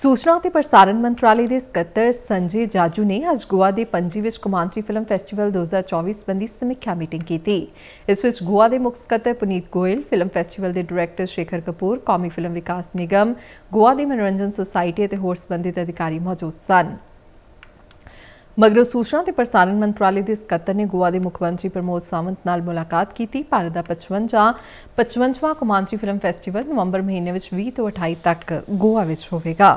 ਸੂਚਨਾ ਤੇ ਪ੍ਰਸਾਰਣ ਮੰਤਰਾਲੇ ਦੇ ਸਕੱਤਰ ਸੰਜੀ ਜਾਜੂ ਨੇ ਅੱਜ ਗੋਆ ਦੇ ਪੰਜੀ ਵਿੱਚ ਕੁਮਾਂਤਰੀ ਫਿਲਮ ਫੈਸਟੀਵਲ 2024 ਸੰਬੰਧੀ ਸਮੀਖਿਆ ਮੀਟਿੰਗ ਕੀਤੀ ਇਸ ਵਿੱਚ ਗੋਆ ਦੇ ਮੁੱਖ ਸਕੱਤਰ ਪੁਨੀਤ ਗੋਇਲ ਫਿਲਮ ਫੈਸਟੀਵਲ ਦੇ ਡਾਇਰੈਕਟਰ ਸ਼ੇਖਰ ਕਪੂਰ ਕੌਮੀ ਫਿਲਮ ਵਿਕਾਸ ਨਿਗਮ ਗੋਆ ਦੀ ਮਨੋਰੰਜਨ ਸੁਸਾਇਟੀ ਅਤੇ ਹੋਰ ਸੰਬੰਧਿਤ ਅਧਿਕਾਰੀ ਮੌਜੂਦ ਸਨ ਮਗਰੋਂ ਸੂਚਨਾ ਤੇ ਪ੍ਰਸਾਰਣ ਮੰਤਰਾਲੇ ਦੇ ਸਕੱਤਰ ਨੇ ਗੋਆ ਦੇ ਮੁੱਖ ਮੰਤਰੀ ਪ੍ਰਮੋਦ ਸਾਵੰਤ ਨਾਲ ਮੁਲਾਕਾਤ ਕੀਤੀ ਭਾਰਤ ਦਾ 55 55ਵਾਂ ਕੁਮਾਂਤਰੀ ਫਿਲਮ ਫੈਸਟੀਵਲ ਨਵੰਬਰ ਮਹੀਨੇ ਵਿੱਚ 20 ਤੋਂ 28 ਤੱਕ ਗੋਆ ਵਿੱਚ ਹੋਵੇਗਾ